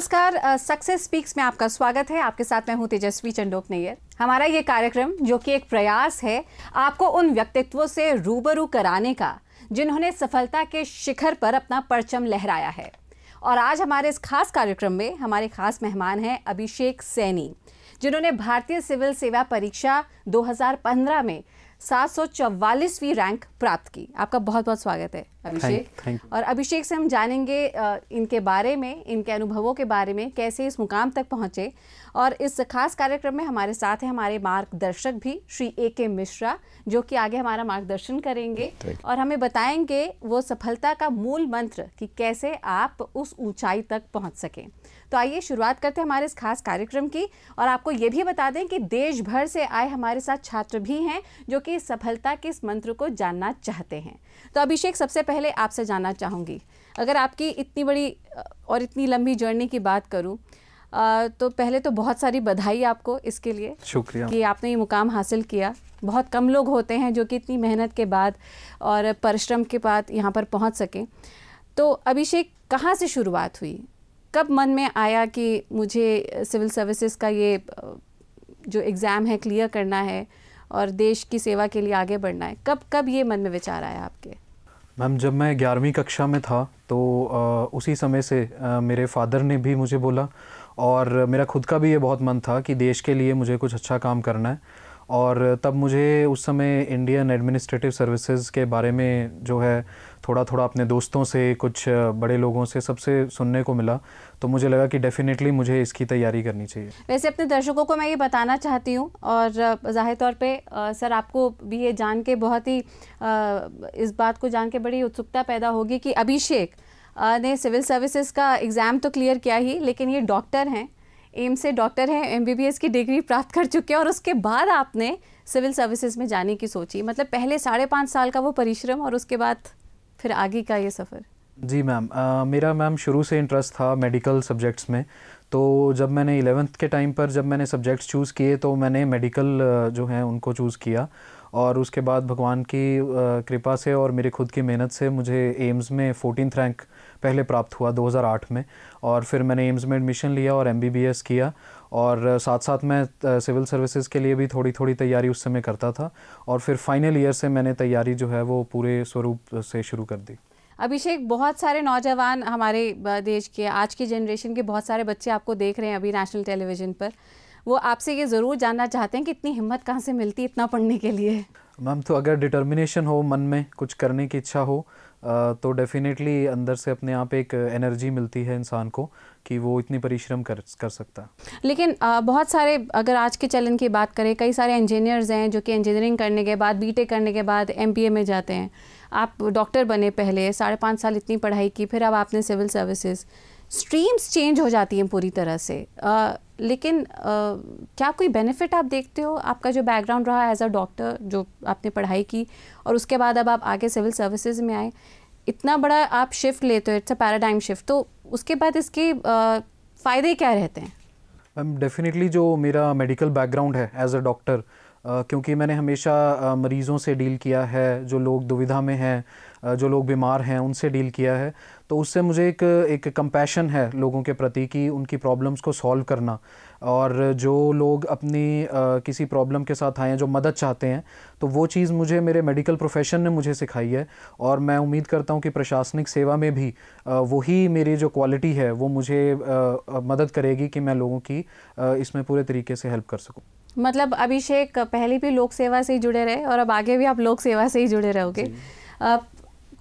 नमस्कार success speaks में आपका स्वागत है आपके साथ मैं हूँ तेजस्वी चंडोक नैयर हमारा ये कार्यक्रम जो कि एक प्रयास है आपको उन व्यक्तित्वों से रूबरू कराने का जिन्होंने सफलता के शिखर पर अपना परचम लहराया है और आज हमारे इस खास कार्यक्रम में हमारे खास मेहमान हैं अभिषेक सैनी जिन्होंने भारतीय सिविल सेवा परीक्षा 2015 में 744वीं रैंक प्राप्त की आपका बहुत बहुत स्वागत है अभिषेक और अभिषेक से हम जानेंगे इनके बारे में इनके अनुभवों के बारे में कैसे इस मुकाम तक पहुंचे और इस खास कार्यक्रम में हमारे साथ हैं हमारे मार्गदर्शक भी श्री ए के मिश्रा जो कि आगे हमारा मार्गदर्शन करेंगे और हमें बताएंगे वो सफलता का मूल मंत्र कि कैसे आप उस ऊंचाई तक पहुँच सकें तो आइए शुरुआत करते हैं हमारे इस खास कार्यक्रम की और आपको ये भी बता दें कि देश भर से आए हमारे साथ छात्र भी हैं जो कि सफलता के इस मंत्र को जानना चाहते हैं तो अभिषेक सबसे पहले आपसे जानना चाहूँगी अगर आपकी इतनी बड़ी और इतनी लंबी जर्नी की बात करूँ तो पहले तो बहुत सारी बधाई आपको इसके लिए शुक्रिया कि आपने ये मुकाम हासिल किया बहुत कम लोग होते हैं जो कि इतनी मेहनत के बाद और परिश्रम के बाद यहाँ पर पहुँच सकें तो अभिषेक कहाँ से शुरुआत हुई कब मन में आया कि मुझे सिविल सर्विसेज का ये जो एग्ज़ाम है क्लियर करना है और देश की सेवा के लिए आगे बढ़ना है कब कब ये मन में विचार आया आपके मैम जब मैं ग्यारहवीं कक्षा में था तो आ, उसी समय से आ, मेरे फादर ने भी मुझे बोला और मेरा खुद का भी ये बहुत मन था कि देश के लिए मुझे कुछ अच्छा काम करना है और तब मुझे उस समय इंडियन एडमिनिस्ट्रेटिव सर्विसेज के बारे में जो है थोड़ा थोड़ा अपने दोस्तों से कुछ बड़े लोगों से सबसे सुनने को मिला तो मुझे लगा कि डेफिनेटली मुझे इसकी तैयारी करनी चाहिए वैसे अपने दर्शकों को मैं ये बताना चाहती हूँ और ज़ाहिर तौर पे सर आपको भी ये जान के बहुत ही इस बात को जान के बड़ी उत्सुकता पैदा होगी कि अभिषेक ने सिविल सर्विसेज का एग्ज़ाम तो क्लियर किया ही लेकिन ये डॉक्टर हैं एम्स से डॉक्टर हैं एमबीबीएस की डिग्री प्राप्त कर चुके हैं और उसके बाद आपने सिविल सर्विसेज में जाने की सोची मतलब पहले साढ़े पाँच साल का वो परिश्रम और उसके बाद फिर आगे का ये सफ़र जी मैम मेरा मैम शुरू से इंटरेस्ट था मेडिकल सब्जेक्ट्स में तो जब मैंने इलेवेंथ के टाइम पर जब मैंने सब्जेक्ट्स चूज़ किए तो मैंने मेडिकल जो हैं उनको चूज़ किया और उसके बाद भगवान की कृपा से और मेरे खुद की मेहनत से मुझे एम्स में फ़ोर्टीन रैंक पहले प्राप्त हुआ 2008 में और फिर मैंने एम्स में एडमिशन लिया और एम किया और साथ साथ मैं सिविल सर्विसेज के लिए भी थोड़ी थोड़ी तैयारी उस समय करता था और फिर फाइनल ईयर से मैंने तैयारी जो है वो पूरे स्वरूप से शुरू कर दी अभिषेक बहुत सारे नौजवान हमारे देश के आज की जनरेशन के बहुत सारे बच्चे आपको देख रहे हैं अभी नेशनल टेलीविज़न पर वो आपसे ये ज़रूर जानना चाहते हैं कि इतनी हिम्मत कहाँ से मिलती है इतना पढ़ने के लिए मैम तो अगर डिटर्मिनेशन हो मन में कुछ करने की इच्छा हो तो डेफ़िनेटली अंदर से अपने आप एक एनर्जी मिलती है इंसान को कि वो इतनी परिश्रम कर कर सकता लेकिन आ, बहुत सारे अगर आज के चलन की बात करें कई सारे इंजीनियर्स हैं जो कि इंजीनियरिंग करने के बाद बीटेक करने के बाद एम में जाते हैं आप डॉक्टर बने पहले साढ़े पाँच साल इतनी पढ़ाई की फिर अब आपने सिविल सर्विसेज़ स्ट्रीम्स चेंज हो जाती हैं पूरी तरह से आ, लेकिन आ, क्या कोई बेनिफिट आप देखते हो आपका जो बैकग्राउंड रहा एज अ डॉक्टर जो आपने पढ़ाई की और उसके बाद अब आप आगे सिविल सर्विसेज में आए इतना बड़ा आप शिफ्ट लेते हो इट्स अ पैराडाइम शिफ्ट तो उसके बाद इसके फ़ायदे क्या रहते हैं मैम डेफिनेटली जो मेरा मेडिकल बैकग्राउंड है एज अ डॉक्टर क्योंकि मैंने हमेशा मरीज़ों से डील किया है जो लोग दुविधा में हैं जो लोग बीमार हैं उनसे डील किया है तो उससे मुझे एक एक कंपैशन है लोगों के प्रति कि उनकी प्रॉब्लम्स को सॉल्व करना और जो लोग अपनी किसी प्रॉब्लम के साथ आए हैं जो मदद चाहते हैं तो वो चीज़ मुझे मेरे मेडिकल प्रोफेशन ने मुझे सिखाई है और मैं उम्मीद करता हूँ कि प्रशासनिक सेवा में भी वही मेरी जो क्वालिटी है वो मुझे मदद करेगी कि मैं लोगों की इसमें पूरे तरीके से हेल्प कर सकूँ मतलब अभिषेक पहले भी लोक सेवा से ही जुड़े रहे और अब आगे भी आप लोक सेवा से ही जुड़े रहोगे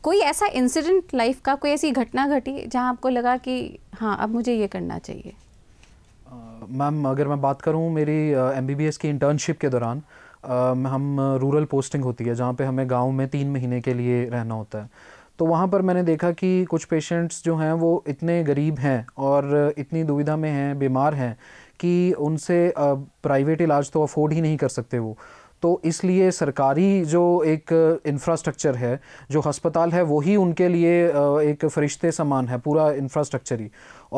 कोई ऐसा इंसिडेंट लाइफ का कोई ऐसी घटना घटी जहाँ आपको लगा कि हाँ अब मुझे ये करना चाहिए मैम अगर मैं बात करूँ मेरी एम की इंटर्नशिप के दौरान हम रूरल पोस्टिंग होती है जहाँ पे हमें गांव में तीन महीने के लिए रहना होता है तो वहाँ पर मैंने देखा कि कुछ पेशेंट्स जो हैं वो इतने गरीब हैं और इतनी दुविधा में हैं बीमार हैं कि उनसे प्राइवेट इलाज तो अफोर्ड ही नहीं कर सकते वो तो इसलिए सरकारी जो एक इंफ्रास्ट्रक्चर है जो हस्पताल है वही उनके लिए एक फरिश्ते समान है पूरा इंफ्रास्ट्रक्चर ही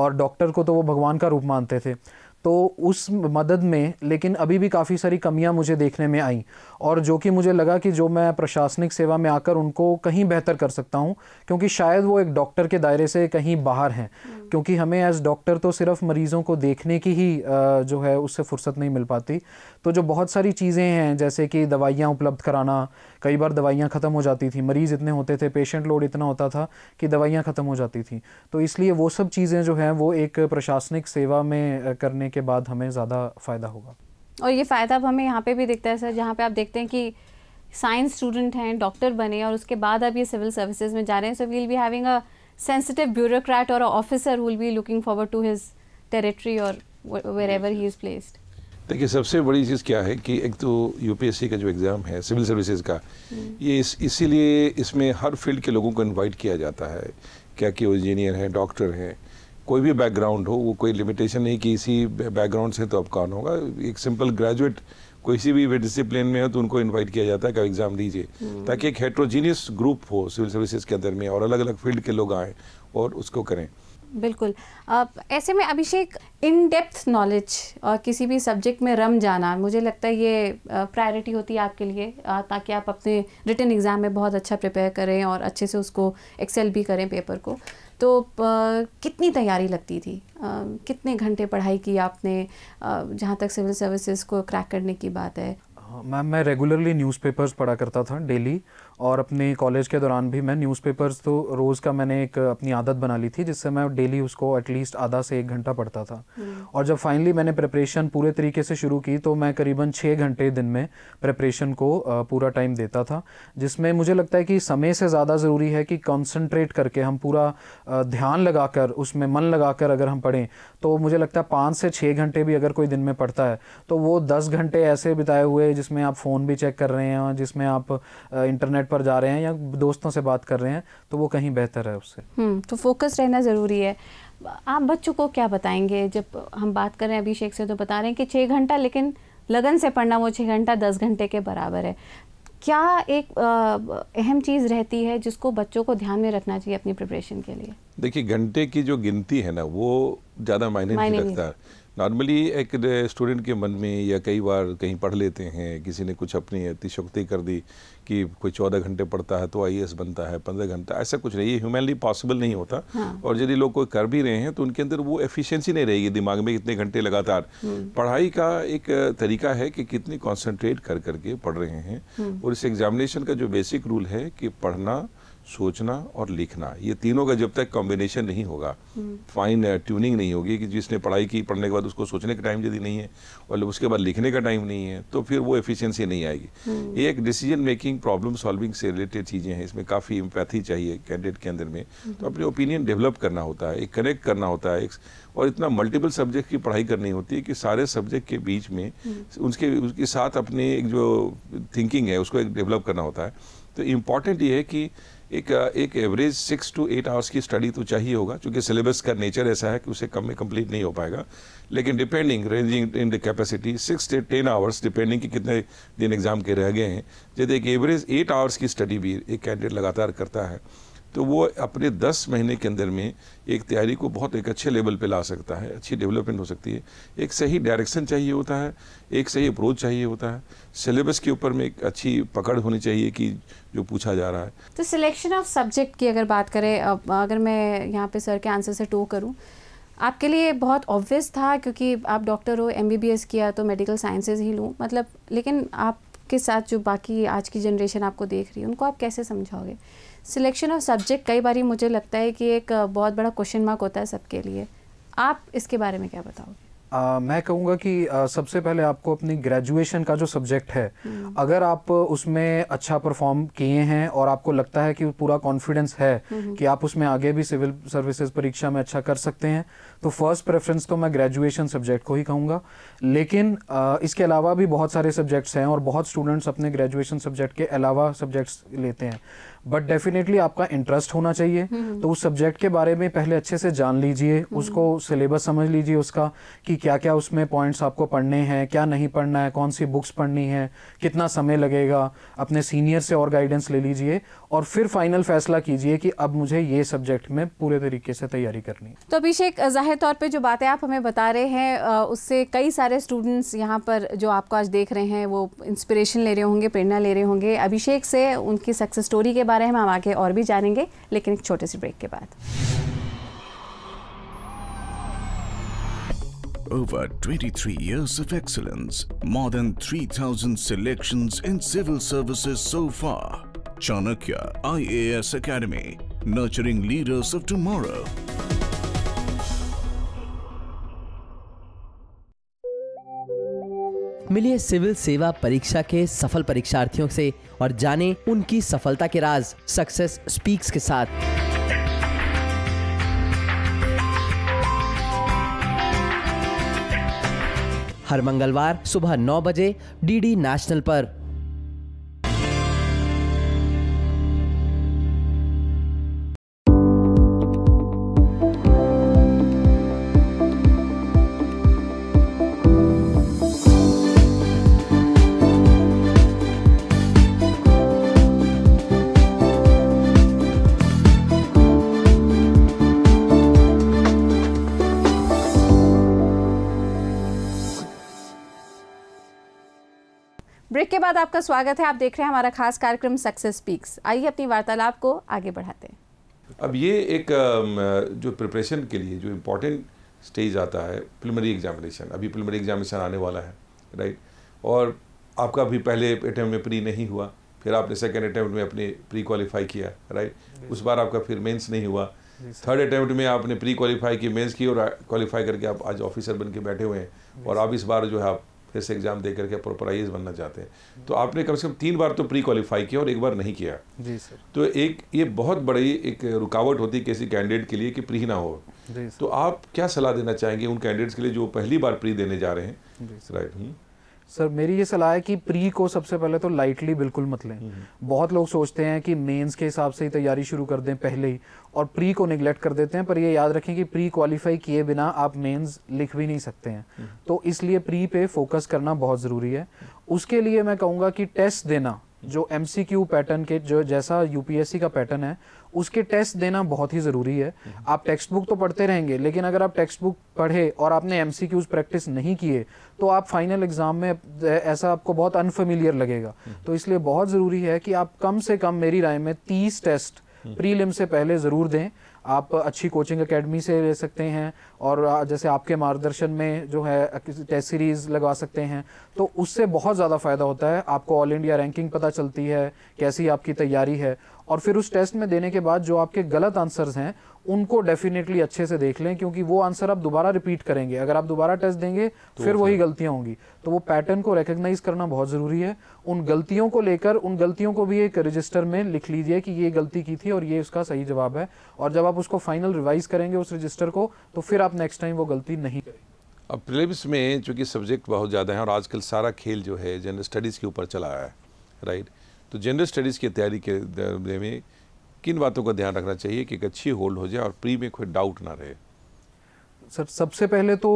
और डॉक्टर को तो वो भगवान का रूप मानते थे तो उस मदद में लेकिन अभी भी काफ़ी सारी कमियां मुझे देखने में आई और जो कि मुझे लगा कि जो मैं प्रशासनिक सेवा में आकर उनको कहीं बेहतर कर सकता हूं क्योंकि शायद वो एक डॉक्टर के दायरे से कहीं बाहर हैं हम्म। क्योंकि हमें एज डॉक्टर तो सिर्फ मरीज़ों को देखने की ही जो है उससे फुर्सत नहीं मिल पाती तो जो बहुत सारी चीज़ें हैं जैसे कि दवाइयाँ उपलब्ध कराना कई बार दवाइयाँ ख़त्म हो जाती थी मरीज़ इतने होते थे पेशेंट लोड इतना होता था कि दवाइयाँ ख़त्म हो जाती थी तो इसलिए वो सब चीज़ें जो हैं वो एक प्रशासनिक सेवा में करने के बाद हमें ज़्यादा फ़ायदा होगा और ये फ़ायदा अब हमें यहाँ पे भी दिखता है सर जहाँ पे आप देखते हैं कि साइंस स्टूडेंट हैं डॉक्टर बने और उसके बाद अब ये सिविल सर्विसेज में जा रहे हैं so will be having a sensitive bureaucrat और officer will be looking forward to his territory और wherever he is placed देखिए सबसे बड़ी चीज़ क्या है कि एक तो यूपीएससी का जो एग्ज़ाम है सिविल सर्विसेज का हम्म। ये इस इसीलिए इसमें हर फील्ड के लोगों को इनवाइट किया जाता है क्या कि वो इंजीनियर हैं डॉक्टर हैं कोई भी बैकग्राउंड हो वो कोई लिमिटेशन नहीं कि इसी बैकग्राउंड से तो अब कौन होगा एक सिंपल ग्रेजुएट कोई सी भी डिसिप्लिन में हो तो उनको इनवाइट किया जाता है कब एग्ज़ाम दीजिए हम्म। ताकि एक हेट्रोजीनियस ग्रुप हो सिविल सर्विसेज के अंदर में और अलग अलग फील्ड के लोग आएँ और उसको करें बिल्कुल आप ऐसे में अभिषेक इन डेप्थ नॉलेज और किसी भी सब्जेक्ट में रम जाना मुझे लगता है ये प्रायोरिटी होती है आपके लिए ताकि आप अपने रिटर्न एग्ज़ाम में बहुत अच्छा प्रिपेयर करें और अच्छे से उसको एक्सेल भी करें पेपर को तो कितनी तैयारी लगती थी कितने घंटे पढ़ाई की आपने जहाँ तक सिविल सर्विसेज को क्रैक करने की बात है हाँ, मैम मैं रेगुलरली न्यूज़पेपर्स पढ़ा करता था डेली और अपने कॉलेज के दौरान भी मैं न्यूज़पेपर्स तो रोज़ का मैंने एक अपनी आदत बना ली थी जिससे मैं डेली उसको एटलीस्ट आधा से एक घंटा पढ़ता था हम्म। और जब फाइनली मैंने प्रिपरेशन पूरे तरीके से शुरू की तो मैं करीबन छः घंटे दिन में प्रिपरेशन को पूरा टाइम देता था जिसमें मुझे लगता है कि समय से ज़्यादा ज़रूरी है कि कॉन्सनट्रेट करके हम पूरा ध्यान लगाकर उसमें मन लगाकर अगर हम पढ़ें तो मुझे लगता है पाँच से छः घंटे भी अगर कोई दिन में पढ़ता है तो वो दस घंटे ऐसे बिताए हुए जिसमें आप फ़ोन भी चेक कर रहे हैं जिसमें आप इंटरनेट पर जा रहे हैं या दोस्तों से बात कर रहे हैं तो वो कहीं बेहतर है उससे हम्म, तो फोकस रहना ज़रूरी है आप बच्चों को क्या बताएंगे जब हम बात कर रहे हैं अभिषेक से तो बता रहे हैं कि छः घंटा लेकिन लगन से पढ़ना वो छः घंटा दस घंटे के बराबर है क्या एक अहम चीज़ रहती है जिसको बच्चों को ध्यान में रखना चाहिए अपनी प्रिपरेशन के लिए देखिए घंटे की जो गिनती है ना वो ज़्यादा मायने नहीं रखता है नॉर्मली एक स्टूडेंट के मन में या कई बार कहीं पढ़ लेते हैं किसी ने कुछ अपनी अतिशक्ति कर दी कि कोई चौदह घंटे पढ़ता है तो आई बनता है पंद्रह घंटा ऐसा कुछ नहीं ये ह्यूमनली पॉसिबल नहीं होता हाँ। और यदि लोग कोई कर भी रहे हैं तो उनके अंदर वो एफिशिएंसी नहीं रहेगी दिमाग में इतने घंटे लगातार हम्म। पढ़ाई का एक तरीका है कि कितनी कॉन्सेंट्रेट कर करके पढ़ रहे हैं हम्म। और इस एग्जामिनेशन का जो बेसिक रूल है कि पढ़ना सोचना और लिखना ये तीनों का जब तक कॉम्बिनेशन नहीं होगा फाइन ट्यूनिंग uh, नहीं होगी कि जिसने पढ़ाई की पढ़ने के बाद उसको सोचने का टाइम यदि नहीं है और उसके बाद लिखने का टाइम नहीं है तो फिर वो एफिशिएंसी नहीं आएगी ये हम्म। एक डिसीजन मेकिंग प्रॉब्लम सॉल्विंग से रिलेटेड चीज़ें हैं इसमें काफ़ी इम्पैथी चाहिए कैंडिडेट के अंदर में तो अपने ओपिनियन डेवलप करना होता है एक कनेक्ट करना होता है एक और इतना मल्टीपल सब्जेक्ट की पढ़ाई करनी होती है कि सारे सब्जेक्ट के बीच में हम्म। उसके उसके साथ अपनी एक जो थिंकिंग है उसको एक डेवलप करना होता है तो इम्पॉर्टेंट ये है कि एक एक average six to eight hours की स्टडी तो चाहिए होगा क्योंकि सिलेबस का नेचर ऐसा है कि उसे कम में कंप्लीट नहीं हो पाएगा लेकिन depending ranging in the capacity six to ten hours depending कि कितने दिन एग्जाम के रह गए हैं जैसे एक एवरेज एट आवर्स की स्टडी भी एक कैंडिडेट लगातार करता है तो वो अपने दस महीने के अंदर में एक तैयारी को बहुत एक अच्छे लेवल पे ला सकता है अच्छी डेवलपमेंट हो सकती है एक सही डायरेक्शन चाहिए होता है एक सही अप्रोच चाहिए होता है सिलेबस के ऊपर में एक अच्छी पकड़ होनी चाहिए कि जो पूछा जा रहा है तो सिलेक्शन ऑफ सब्जेक्ट की अगर बात करें अगर मैं यहाँ पे सर के आंसर से टो करूँ आपके लिए बहुत ऑब्वियस था क्योंकि आप डॉक्टर हो एम किया तो मेडिकल साइंसेज ही लूँ मतलब लेकिन आपके साथ जो बाकी आज की जनरेशन आपको देख रही है उनको आप कैसे समझाओगे सिलेक्शन ऑफ सब्जेक्ट कई बार मुझे लगता है कि एक बहुत बड़ा क्वेश्चन मार्क होता है सबके लिए आप इसके बारे में क्या बताओगे आ, मैं कहूँगा कि आ, सबसे पहले आपको अपनी ग्रेजुएशन का जो सब्जेक्ट है हम्म। अगर आप उसमें अच्छा परफॉर्म किए हैं और आपको लगता है कि पूरा कॉन्फिडेंस है हम्म। कि आप उसमें आगे भी सिविल सर्विसेज परीक्षा में अच्छा कर सकते हैं तो फर्स्ट प्रेफरेंस तो मैं ग्रेजुएशन सब्जेक्ट को ही कहूँगा लेकिन आ, इसके अलावा भी बहुत सारे सब्जेक्ट्स हैं और बहुत स्टूडेंट्स अपने ग्रेजुएशन सब्जेक्ट के अलावा सब्जेक्ट्स लेते हैं बट डेफिनेटली आपका इंटरेस्ट होना चाहिए हम्म, हम्म। तो उस सब्जेक्ट के बारे में पहले अच्छे से जान लीजिए हम्म, उसको सिलेबस समझ लीजिए उसका कि क्या क्या उसमें पॉइंट्स आपको पढ़ने हैं क्या नहीं पढ़ना है कौन सी बुक्स पढ़नी है कितना समय लगेगा अपने सीनियर से और गाइडेंस ले लीजिए और फिर फाइनल फैसला कीजिए कि अब मुझे ये सब्जेक्ट में पूरे तरीके से तैयारी करनी है तो अभिषेक जाहिर तौर पर जो बातें आप हमें बता रहे हैं उससे कई सारे स्टूडेंट्स यहाँ पर जो आपको आज देख रहे हैं वो इंस्पिरेशन ले रहे होंगे प्रेरणा ले रहे होंगे अभिषेक से उनकी सक्सेस स्टोरी के बारे में हम आगे और भी जानेंगे लेकिन एक छोटे से ब्रेक के बाद Over 23 years of excellence, more than 3,000 selections in civil services so far. Chanakya IAS Academy, nurturing leaders of tomorrow. मिलिए सिविल सेवा परीक्षा के सफल परीक्षार्थियों से और जाने उनकी सफलता के राज सक्सेस स्पीक्स के साथ हर मंगलवार सुबह 9 बजे डीडी नेशनल पर बाद आपका स्वागत है आप देख रहे हैं हमारा खास कार्यक्रम सक्सेस स्पीक्स आइए अपनी वार्तालाप को आगे बढ़ाते हैं अब ये एक जो प्रिपरेशन के लिए जो इम्पोर्टेंट स्टेज आता है प्रिलिमिनरी एग्जामिनेशन अभी प्रिलिमिनरी एग्जामिनेशन आने वाला है राइट और आपका अभी पहले अटैम्प्ट में प्री नहीं हुआ फिर आपने सेकेंड अटैम्प्ट में अपने प्री क्वालिफाई किया राइट उस बार आपका फिर मेंस नहीं हुआ थर्ड अटैम्प्ट में आपने प्री क्वालिफाई की मेंस की और क्वालिफाई करके आप आज ऑफिसर बन के बैठे हुए हैं और आप इस बार जो है आप फिर से एग्ज़ाम दे करके प्रॉपर आई बनना चाहते हैं तो आपने कम से कम तीन बार तो प्री क्वालिफाई किया और एक बार नहीं किया जी सर तो एक ये बहुत बड़ी एक रुकावट होती है किसी कैंडिडेट के लिए कि प्री ना हो तो आप क्या सलाह देना चाहेंगे उन कैंडिडेट्स के लिए जो पहली बार प्री देने जा रहे हैं राइट सर मेरी ये सलाह है कि प्री को सबसे पहले तो लाइटली बिल्कुल मत लें हम्म। बहुत लोग सोचते हैं कि मेंस के हिसाब से ही तैयारी शुरू कर दें पहले ही और प्री को निगलेक्ट कर देते हैं पर ये याद रखें कि प्री क्वालिफाई किए बिना आप मेंस लिख भी नहीं सकते हैं हम्म। तो इसलिए प्री पे फोकस करना बहुत ज़रूरी है उसके लिए मैं कहूँगा कि टेस्ट देना जो एम पैटर्न के जो जैसा यूपीएससी का पैटर्न है उसके टेस्ट देना बहुत ही ज़रूरी है आप टेक्स्ट बुक तो पढ़ते रहेंगे लेकिन अगर आप टेक्स्ट बुक पढ़े और आपने एम प्रैक्टिस नहीं किए तो आप फाइनल एग्ज़ाम में ऐसा आपको बहुत अनफेमिलियर लगेगा तो इसलिए बहुत ज़रूरी है कि आप कम से कम मेरी राय में तीस टेस्ट प्रीलिम से पहले ज़रूर दें आप अच्छी कोचिंग एकेडमी से ले सकते हैं और जैसे आपके मार्गदर्शन में जो है टेस्ट सीरीज़ लगवा सकते हैं तो उससे बहुत ज़्यादा फ़ायदा होता है आपको ऑल इंडिया रैंकिंग पता चलती है कैसी आपकी तैयारी है और फिर उस टेस्ट में देने के बाद जो आपके गलत आंसर्स हैं उनको डेफिनेटली अच्छे से देख लें क्योंकि वो आंसर आप दोबारा रिपीट करेंगे अगर आप दोबारा टेस्ट देंगे तो फिर वही गलतियां होंगी तो वो पैटर्न को रिकग्नाइज करना बहुत ज़रूरी है उन गलतियों को लेकर उन गलतियों को भी एक रजिस्टर में लिख लीजिए कि ये गलती की थी और ये उसका सही जवाब है और जब आप उसको फाइनल रिवाइज करेंगे उस रजिस्टर को तो फिर आप नेक्स्ट टाइम वो गलती नहीं करेंगे अब प्रिलिम्स में चूंकि सब्जेक्ट बहुत ज़्यादा है और आजकल सारा खेल जो है जनरल स्टडीज़ के ऊपर चला है राइट तो जनरल स्टडीज़ की तैयारी के में किन बातों का ध्यान रखना चाहिए कि एक अच्छी होल्ड हो जाए और प्री में कोई डाउट ना रहे सर सबसे पहले तो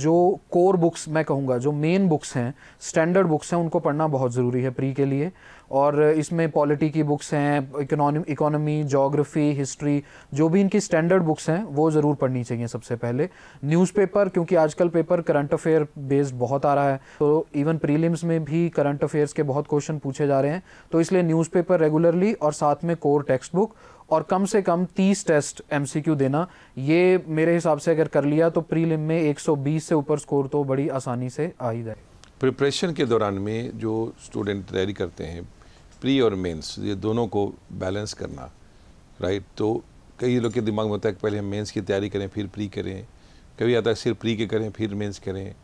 जो कोर बुक्स मैं कहूँगा जो मेन बुक्स हैं स्टैंडर्ड बुक्स हैं उनको पढ़ना बहुत ज़रूरी है प्री के लिए और इसमें पॉलिटी की बुक्स हैं इकोनॉमी जोग्राफी हिस्ट्री जो भी इनकी स्टैंडर्ड बुक्स हैं वो ज़रूर पढ़नी चाहिए सबसे पहले न्यूज़पेपर क्योंकि आजकल पेपर करंट अफेयर बेस्ड बहुत आ रहा है तो इवन प्रीलिम्स में भी करंट अफेयर्स के बहुत क्वेश्चन पूछे जा रहे हैं तो इसलिए न्यूज़पेपर रेगुलरली और साथ में कोर टेक्स्ट बुक और कम से कम 30 टेस्ट एम देना ये मेरे हिसाब से अगर कर लिया तो प्रीलिम में 120 से ऊपर स्कोर तो बड़ी आसानी से आ ही जाएगा प्रिपरेशन के दौरान में जो स्टूडेंट तैयारी करते हैं प्री और मेंस ये दोनों को बैलेंस करना राइट तो कई लोग के दिमाग में होता है कि पहले हम मेंस की तैयारी करें फिर प्री करें कभी आता है सिर्फ प्री के करें फिर मेंस करें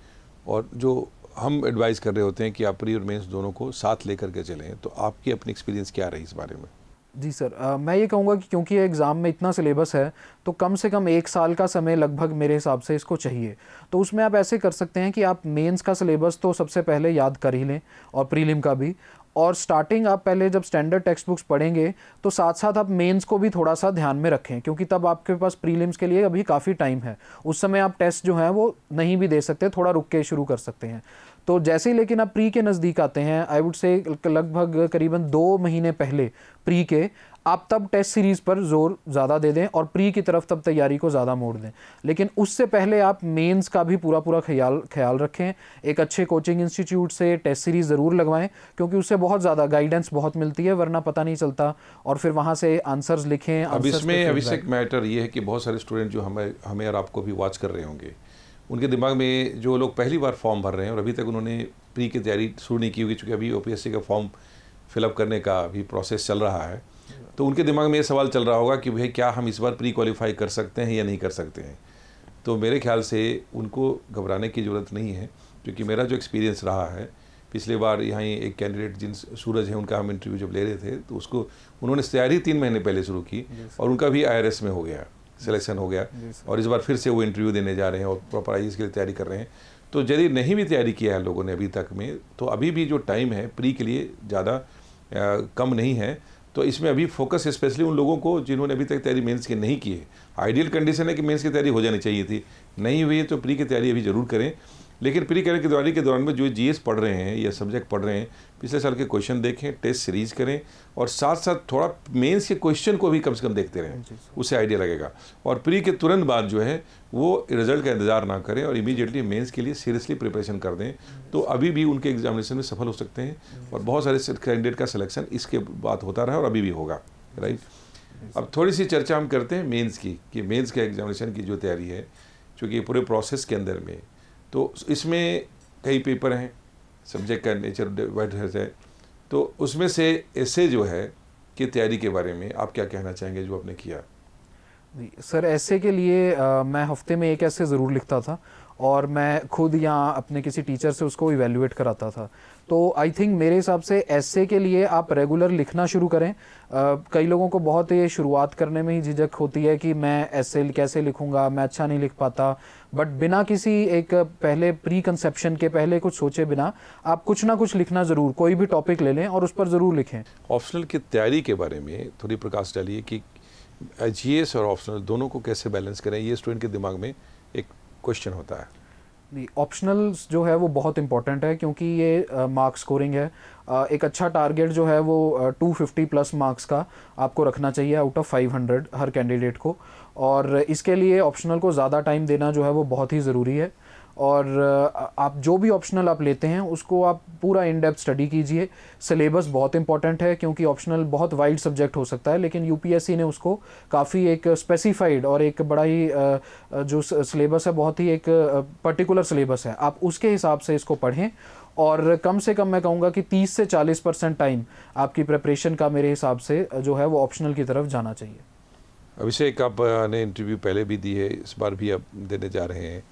और जो हम एडवाइस कर रहे होते हैं कि आप प्री और मेंस दोनों को साथ लेकर के चलें तो आपकी अपनी एक्सपीरियंस क्या रही इस बारे में जी सर आ, मैं ये कहूँगा कि क्योंकि एग्ज़ाम में इतना सिलेबस है तो कम से कम एक साल का समय लगभग मेरे हिसाब से इसको चाहिए तो उसमें आप ऐसे कर सकते हैं कि आप मेंस का सिलेबस तो सबसे पहले याद कर ही लें और प्रीलिम का भी और स्टार्टिंग आप पहले जब स्टैंडर्ड टेक्स्ट बुक्स पढ़ेंगे तो साथ साथ आप मेंस को भी थोड़ा सा ध्यान में रखें क्योंकि तब आपके पास प्रीलिम्स के लिए अभी काफ़ी टाइम है उस समय आप टेस्ट जो हैं वो नहीं भी दे सकते थोड़ा रुक के शुरू कर सकते हैं तो जैसे ही लेकिन आप प्री के नज़दीक आते हैं आई वुड से लगभग करीबन दो महीने पहले प्री के आप तब टेस्ट सीरीज़ पर जोर ज़्यादा दे दें और प्री की तरफ तब तैयारी को ज़्यादा मोड़ दें लेकिन उससे पहले आप मेंस का भी पूरा पूरा ख्याल ख्याल रखें एक अच्छे कोचिंग इंस्टीट्यूट से टेस्ट सीरीज़ ज़रूर लगवाएं क्योंकि उससे बहुत ज़्यादा गाइडेंस बहुत मिलती है वरना पता नहीं चलता और फिर वहाँ से आंसर्स लिखें अब इसमें अभी मैटर ये है कि बहुत सारे स्टूडेंट जो हमें हमें और आपको भी वॉच कर रहे होंगे उनके दिमाग में जो लोग पहली बार फॉर्म भर रहे हैं और अभी तक उन्होंने प्री की तैयारी शुरू नहीं की होगी चूँकि अभी ओ का फॉर्म फिलअप करने का भी प्रोसेस चल रहा है तो उनके दिमाग में ये सवाल चल रहा होगा कि भाई क्या हम इस बार प्री क्वालिफाई कर सकते हैं या नहीं कर सकते हैं तो मेरे ख्याल से उनको घबराने की ज़रूरत नहीं है क्योंकि मेरा जो एक्सपीरियंस रहा है पिछले बार यहाँ एक कैंडिडेट जिन सूरज हैं उनका हम इंटरव्यू जब ले रहे थे तो उसको उन्होंने तैयारी तीन महीने पहले शुरू की और उनका भी आई में हो गया सिलेक्शन हो गया और इस बार फिर से वो इंटरव्यू देने जा रहे हैं और प्रॉपर आई के लिए तैयारी कर रहे हैं तो यदि नहीं भी तैयारी किया है लोगों ने अभी तक में तो अभी भी जो टाइम है प्री के लिए ज़्यादा कम नहीं है तो इसमें अभी फोकस स्पेशली उन लोगों को जिन्होंने अभी तक तैयारी मेंस की नहीं की है आइडियल कंडीशन है कि मेंस की तैयारी हो जानी चाहिए थी नहीं हुई है तो प्री की तैयारी अभी ज़रूर करें लेकिन प्री करने की तैयारी के दौरान में जो जीएस पढ़ रहे हैं या सब्जेक्ट पढ़ रहे हैं पिछले साल के क्वेश्चन देखें टेस्ट सीरीज करें और साथ साथ थोड़ा मेंस के क्वेश्चन को भी कम से कम देखते रहें उससे आइडिया लगेगा और प्री के तुरंत बाद जो है वो रिजल्ट का इंतज़ार ना करें और इमीडिएटली मेंस के लिए सीरियसली प्रिपरेशन कर दें तो अभी भी उनके एग्जामिनेशन में सफल हो सकते हैं और बहुत सारे कैंडिडेट का सिलेक्शन इसके बाद होता रहा और अभी भी होगा राइट अब थोड़ी सी चर्चा हम करते हैं मेन्स की कि मेन्स के एग्जामिनेशन की जो तैयारी है चूँकि पूरे प्रोसेस के अंदर में तो इसमें कई पेपर हैं सब्जेक्ट का नेचर वाइट है तो उसमें से ऐसे जो है कि तैयारी के बारे में आप क्या कहना चाहेंगे जो आपने किया सर ऐसे के लिए आ, मैं हफ्ते में एक ऐसे ज़रूर लिखता था और मैं खुद यहाँ अपने किसी टीचर से उसको इवेल्यूएट कराता था तो आई थिंक मेरे हिसाब से ऐसे के लिए आप रेगुलर लिखना शुरू करें Uh, कई लोगों को बहुत ये शुरुआत करने में ही झिझक होती है कि मैं ऐसे कैसे लिखूंगा मैं अच्छा नहीं लिख पाता बट बिना किसी एक पहले प्री कंसेप्शन के पहले कुछ सोचे बिना आप कुछ ना कुछ लिखना ज़रूर कोई भी टॉपिक ले लें और उस पर ज़रूर लिखें ऑप्शनल की तैयारी के बारे में थोड़ी प्रकाश डालिए कि एच और ऑप्शनल दोनों को कैसे बैलेंस करें ये स्टूडेंट के दिमाग में एक क्वेश्चन होता है जी ऑप्शनल्स जो है वो बहुत इंपॉर्टेंट है क्योंकि ये मार्क uh, स्कोरिंग है uh, एक अच्छा टारगेट जो है वो टू फिफ्टी प्लस मार्क्स का आपको रखना चाहिए आउट ऑफ फाइव हंड्रेड हर कैंडिडेट को और इसके लिए ऑप्शनल को ज़्यादा टाइम देना जो है वो बहुत ही ज़रूरी है और आप जो भी ऑप्शनल आप लेते हैं उसको आप पूरा इन डेप्थ स्टडी कीजिए सिलेबस बहुत इंपॉर्टेंट है क्योंकि ऑप्शनल बहुत वाइड सब्जेक्ट हो सकता है लेकिन यूपीएससी ने उसको काफ़ी एक स्पेसिफाइड और एक बड़ा ही जो सिलेबस है बहुत ही एक पर्टिकुलर सिलेबस है आप उसके हिसाब से इसको पढ़ें और कम से कम मैं कहूँगा कि 30 से 40 परसेंट टाइम आपकी प्रिपरेशन का मेरे हिसाब से जो है वो ऑप्शनल की तरफ जाना चाहिए अभिषेक आपने इंटरव्यू पहले भी दी है इस बार भी आप देने जा रहे हैं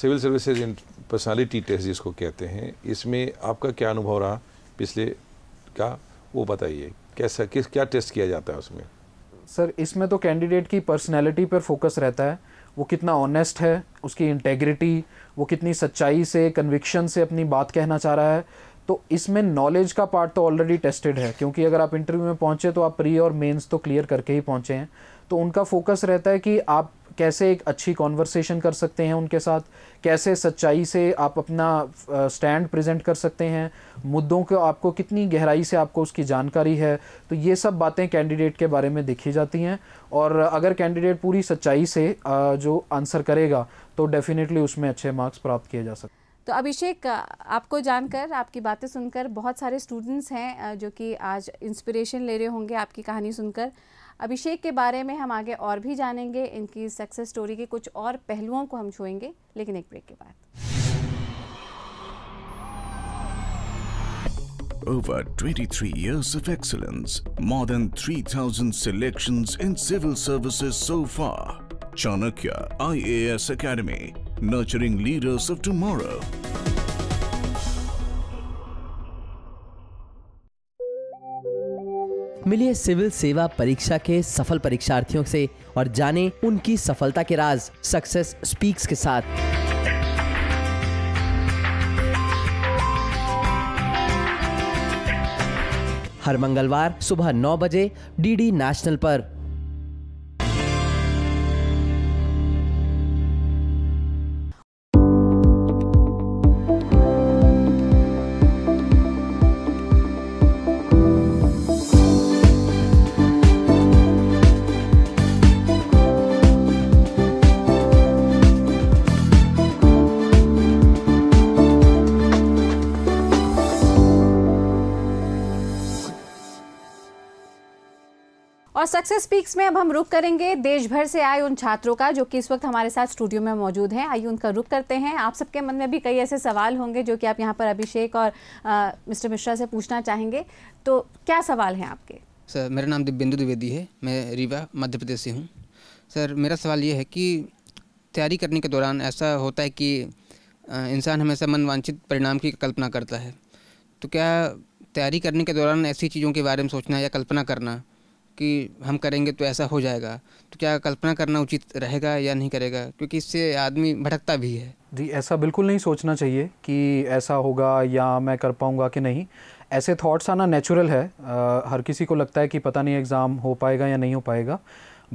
civil services in personality test जिसको कहते हैं इसमें आपका क्या अनुभव रहा पिछले का वो बताइए कैसा किस क्या टेस्ट किया जाता है उसमें सर इसमें तो कैंडिडेट की पर्सनैलिटी पर फोकस रहता है वो कितना ऑनेस्ट है उसकी इंटेग्रिटी वो कितनी सच्चाई से कन्विक्शन से अपनी बात कहना चाह रहा है तो इसमें नॉलेज का पार्ट तो ऑलरेडी टेस्टेड है क्योंकि अगर आप इंटरव्यू में पहुँचे तो आप प्री और मेंस तो क्लियर करके ही पहुँचे हैं तो उनका फोकस रहता है कि आप कैसे एक अच्छी कॉन्वर्सेशन कर सकते हैं उनके साथ कैसे सच्चाई से आप अपना स्टैंड प्रेजेंट कर सकते हैं मुद्दों को आपको कितनी गहराई से आपको उसकी जानकारी है तो ये सब बातें कैंडिडेट के बारे में देखी जाती हैं और अगर कैंडिडेट पूरी सच्चाई से जो आंसर करेगा तो डेफिनेटली उसमें अच्छे मार्क्स प्राप्त किए जा सकते तो अभिषेक आपको जानकर आपकी बातें सुनकर बहुत सारे स्टूडेंट्स हैं जो कि आज इंस्पिरेशन ले रहे होंगे आपकी कहानी सुनकर अभिषेक के बारे में हम आगे और भी जानेंगे इनकी सक्सेस स्टोरी के कुछ और पहलुओं को हम छुएंगे लेकिन एक ब्रेक के बाद Over 23 years of excellence, more than 3,000 selections in civil services so far. Chanakya IAS Academy, nurturing leaders of tomorrow. मिलिए सिविल सेवा परीक्षा के सफल परीक्षार्थियों से और जाने उनकी सफलता के राज सक्सेस स्पीक्स के साथ हर मंगलवार सुबह 9 बजे डीडी नेशनल पर और सक्सेस स्पीक्स में अब हम रुक करेंगे देश भर से आए उन छात्रों का जो कि इस वक्त हमारे साथ स्टूडियो में मौजूद हैं आइए उनका रुक करते हैं आप सबके मन में भी कई ऐसे सवाल होंगे जो कि आप यहाँ पर अभिषेक और आ, मिस्टर मिश्रा से पूछना चाहेंगे तो क्या सवाल हैं आपके सर मेरा नाम दिव्यन्दु द्विवेदी है मैं रीवा मध्य प्रदेश से हूँ सर मेरा सवाल ये है कि तैयारी करने के दौरान ऐसा होता है कि इंसान हमेशा मनवांछित परिणाम की कल्पना करता है तो क्या तैयारी करने के दौरान ऐसी चीज़ों के बारे में सोचना या कल्पना करना कि हम करेंगे तो ऐसा हो जाएगा तो क्या कल्पना करना उचित रहेगा या नहीं करेगा क्योंकि इससे आदमी भटकता भी है जी ऐसा बिल्कुल नहीं सोचना चाहिए कि ऐसा होगा या मैं कर पाऊँगा कि नहीं ऐसे थॉट्स आना नेचुरल है आ, हर किसी को लगता है कि पता नहीं एग्ज़ाम हो पाएगा या नहीं हो पाएगा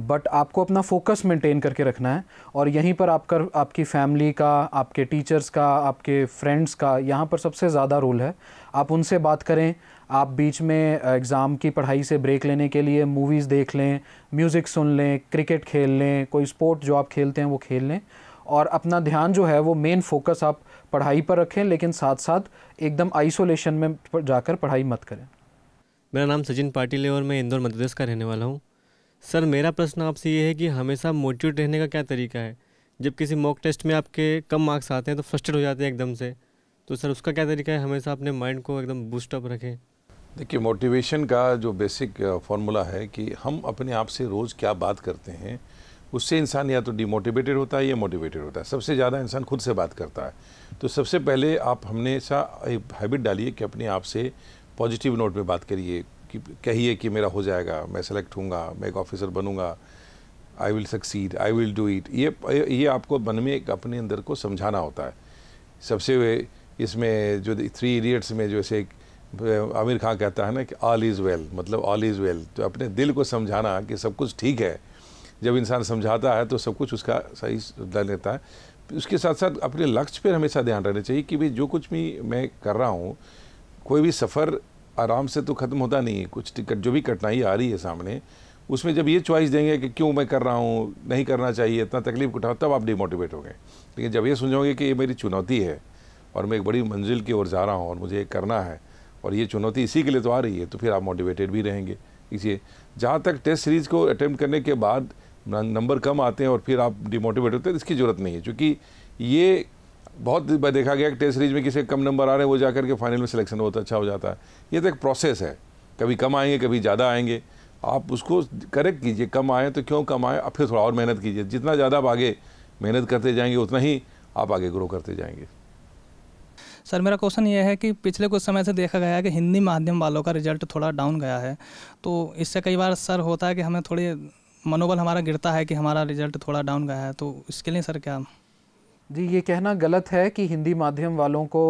बट आपको अपना फोकस मेंटेन करके रखना है और यहीं पर आपका आपकी फैमिली का आपके टीचर्स का आपके फ्रेंड्स का यहाँ पर सबसे ज़्यादा रोल है आप उनसे बात करें आप बीच में एग्ज़ाम की पढ़ाई से ब्रेक लेने के लिए मूवीज़ देख लें म्यूज़िक सुन लें क्रिकेट खेल लें कोई स्पोर्ट जो आप खेलते हैं वो खेल लें और अपना ध्यान जो है वो मेन फोकस आप पढ़ाई पर रखें लेकिन साथ साथ एकदम आइसोलेशन में जाकर पढ़ाई मत करें मेरा नाम सचिन पाटिल है और मैं इंदौर मध्य प्रदेश का रहने वाला हूँ सर मेरा प्रश्न आपसे ये है कि हमेशा मोटिवेट रहने का क्या तरीका है जब किसी मॉक टेस्ट में आपके कम मार्क्स आते हैं तो फ्रस्ट्रेट हो जाते हैं एकदम से तो सर उसका क्या तरीका है हमेशा अपने माइंड को एकदम बूस्टअप रखें देखिए मोटिवेशन का जो बेसिक फार्मूला uh, है कि हम अपने आप से रोज़ क्या बात करते हैं उससे इंसान या तो डिमोटिवेटेड होता है या मोटिवेटेड होता है सबसे ज़्यादा इंसान खुद से बात करता है तो सबसे पहले आप हमेशा हैबिट डालिए कि अपने आप से पॉजिटिव नोट में बात करिए कि कहिए कि मेरा हो जाएगा मैं सेलेक्ट हूँगा मैं एक ऑफिसर बनूँगा I will succeed I will do it ये ये आपको मन में एक अपने अंदर को समझाना होता है सबसे इसमें जो थ्री इडियट्स में जो ऐसे आमिर खान कहता है ना कि ऑल इज़ वेल मतलब ऑल इज़ वेल तो अपने दिल को समझाना कि सब कुछ ठीक है जब इंसान समझाता है तो सब कुछ उसका सही डर लेता है उसके साथ साथ अपने लक्ष्य पर हमेशा ध्यान रखना चाहिए कि भाई जो कुछ भी मैं कर रहा हूँ कोई भी सफ़र आराम से तो ख़त्म होता नहीं है कुछ टिकट जो भी कठिनाई आ रही है सामने उसमें जब ये चॉइस देंगे कि क्यों मैं कर रहा हूँ नहीं करना चाहिए इतना तकलीफ उठाओ तब आप डिमोटिवेट होंगे लेकिन जब ये समझोगे कि ये मेरी चुनौती है और मैं एक बड़ी मंजिल की ओर जा रहा हूँ और मुझे ये करना है और ये चुनौती इसी के लिए तो आ रही है तो फिर आप मोटिवेटेड भी रहेंगे इसलिए जहाँ तक टेस्ट सीरीज़ को अटैम्प्ट करने के बाद नंबर कम आते हैं और फिर आप डिमोटिवेट होते हैं तो इसकी ज़रूरत नहीं है क्योंकि ये बहुत बार देखा गया कि टेस्ट सीरीज में किसी कम नंबर आ रहे हैं वो जा करके फाइनल में सिलेक्शन बहुत अच्छा हो जाता है ये तो एक प्रोसेस है कभी कम आएंगे कभी ज़्यादा आएंगे आप उसको करेक्ट कीजिए कम आए तो क्यों कम आए आप फिर थोड़ा और मेहनत कीजिए जितना ज़्यादा आप आगे मेहनत करते जाएंगे उतना ही आप आगे ग्रो करते जाएंगे सर मेरा क्वेश्चन ये है कि पिछले कुछ समय से देखा गया है कि हिंदी माध्यम वालों का रिजल्ट थोड़ा डाउन गया है तो इससे कई बार सर होता है कि हमें थोड़ी मनोबल हमारा गिरता है कि हमारा रिजल्ट थोड़ा डाउन गया है तो इसके लिए सर क्या जी ये कहना गलत है कि हिंदी माध्यम वालों को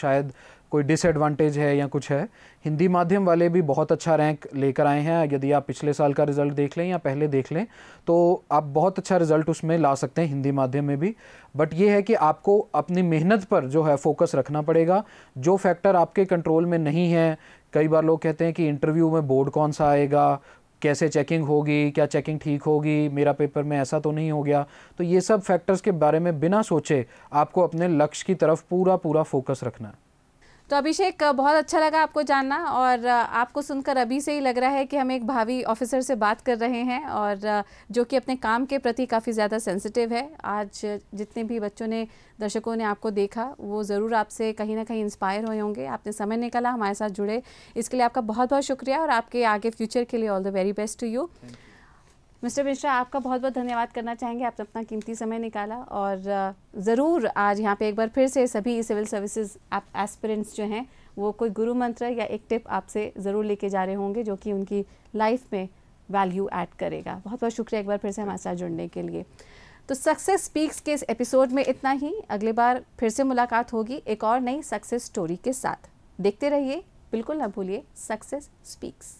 शायद कोई डिसएडवांटेज है या कुछ है हिंदी माध्यम वाले भी बहुत अच्छा रैंक लेकर आए हैं यदि आप पिछले साल का रिज़ल्ट देख लें या पहले देख लें तो आप बहुत अच्छा रिज़ल्ट उसमें ला सकते हैं हिंदी माध्यम में भी बट ये है कि आपको अपनी मेहनत पर जो है फोकस रखना पड़ेगा जो फैक्टर आपके कंट्रोल में नहीं है कई बार लोग कहते हैं कि इंटरव्यू में बोर्ड कौन सा आएगा कैसे चेकिंग होगी क्या चेकिंग ठीक होगी मेरा पेपर में ऐसा तो नहीं हो गया तो ये सब फैक्टर्स के बारे में बिना सोचे आपको अपने लक्ष्य की तरफ पूरा पूरा फोकस रखना है तो अभिषेक बहुत अच्छा लगा आपको जानना और आपको सुनकर अभी से ही लग रहा है कि हम एक भावी ऑफिसर से बात कर रहे हैं और जो कि अपने काम के प्रति काफ़ी ज़्यादा सेंसिटिव है आज जितने भी बच्चों ने दर्शकों ने आपको देखा वो ज़रूर आपसे कहीं ना कहीं इंस्पायर हुए होंगे आपने समय निकाला हमारे साथ जुड़े इसके लिए आपका बहुत बहुत शुक्रिया और आपके आगे फ्यूचर के लिए all the very best to you mister Mishra आपका बहुत बहुत धन्यवाद करना चाहेंगे आपने अपना कीमती समय निकाला और ज़रूर आज यहाँ पे एक बार फिर से सभी सिविल सर्विसेज आप एस्पिरेंट्स जो हैं वो कोई गुरु मंत्र या एक टिप आपसे ज़रूर लेके जा रहे होंगे जो कि उनकी लाइफ में वैल्यू ऐड करेगा बहुत बहुत शुक्रिया एक बार फिर से हमारे साथ जुड़ने के लिए तो सक्सेस स्पीक्स के इस एपिसोड में इतना ही अगले बार फिर से मुलाकात होगी एक और नई सक्सेस स्टोरी के साथ देखते रहिए बिल्कुल ना भूलिए सक्सेस स्पीक्स